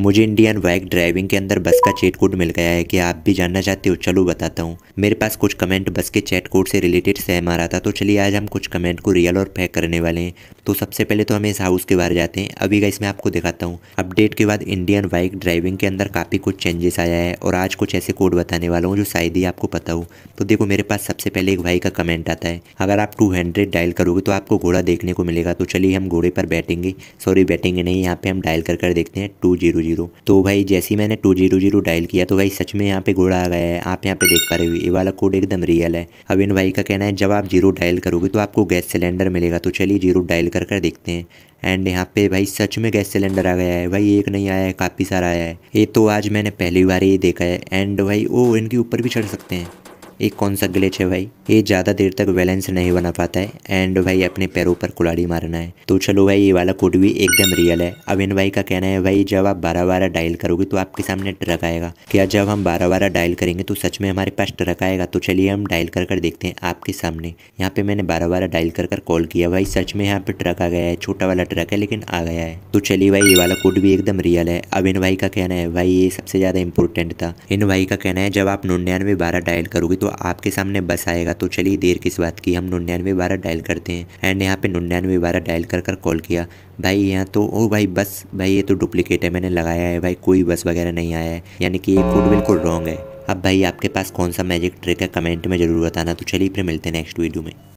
मुझे Indian bike driving के अंदर बस का चेट कोड मिल गया है कि आप भी जानना चाहते हो चलो बताता हूँ मेरे पास कुछ कमेंट बस के चैट कोड से रिलेटेड सहम आ रहा था तो चलिए आज हम कुछ कमेंट को रियल और फेक करने वाले हैं तो सबसे पहले तो हमें इस हाउस के बारे जाते हैं अभी का इसमें आपको दिखाता हूँ अपडेट के बाद इंडियन बाइक ड्राइविंग के अंदर काफ़ी कुछ चेंजेस आया है और आज कुछ ऐसे कोड बताने वाला हूँ जो शायद ही आपको पता हो तो देखो मेरे पास सबसे पहले एक भाई का कमेंट आता है अगर आप टू हंड्रेड डायल करोगे तो आपको घोड़ा देखने को मिलेगा तो चलिए हम घोड़े पर बैठेंगे सॉरी बैठेंगे नहीं यहाँ पर हम डायल कर कर देखते हैं टू जीरो जीरो तो भाई जैसे ही मैंने टू जीरो जीरो डायल किया तो भाई सच में यहाँ पे घोड़ा आ गया है आप यहाँ पे देख पा रहे हो ये वाला कोड एकदम रियल है अब इन भाई का कहना है जब आप जीरो डायल करोगे तो आपको गैस सिलेंडर मिलेगा तो चलिए जीरो डायल कर कर देखते हैं एंड यहाँ पे भाई सच में गैस सिलेंडर आ गया है भाई एक नहीं आया है काफ़ी सारा आया है ये तो आज मैंने पहली बार ही देखा है एंड भाई ओ इनके ऊपर भी चढ़ सकते हैं ये कौन सा ग्लेच है भाई ये ज़्यादा देर तक बैलेंस नहीं बना पाता है एंड भाई अपने पैरों पर कुलाड़ी मारना है तो चलो भाई ये वाला कोड भी एकदम रियल है अविन भाई का कहना है भाई जब आप बारह बारह डायल करोगे तो आपके सामने ट्रक आएगा क्या जब हम बारह बारह डायल करेंगे तो सच में हमारे पास ट्रक आएगा तो चलिए हम डायल कर कर देखते हैं आपके सामने यहाँ पे मैंने बारह बारह डायल कर कर कॉल किया भाई सच में यहाँ पे ट्रक आ गया है छोटा वाला ट्रक है लेकिन आ गया है तो चलिए भाई ये वाला कोड भी एकदम रियल है अविन भाई का कहना है भाई ये सबसे ज़्यादा इंपॉर्टेंट था इन भाई का कहना है जब आप निन्यानवे बारह डायल करोगे तो आपके सामने बस आएगा तो चलिए देर किस बात की हम निन्यानवे बारह डायल करते हैं एंड यहाँ पे निन्यानवे बारह डायल कर कर कॉल किया भाई यहाँ तो ओ भाई बस भाई ये तो डुप्लीकेट है मैंने लगाया है भाई कोई बस वगैरह नहीं आया है यानी कि ये फूड बिल्कुल रॉन्ग है अब भाई आपके पास कौन सा मैजिक ट्रिक है कमेंट में ज़रूर बताना तो चलिए फिर मिलते हैं नेक्स्ट वीडियो में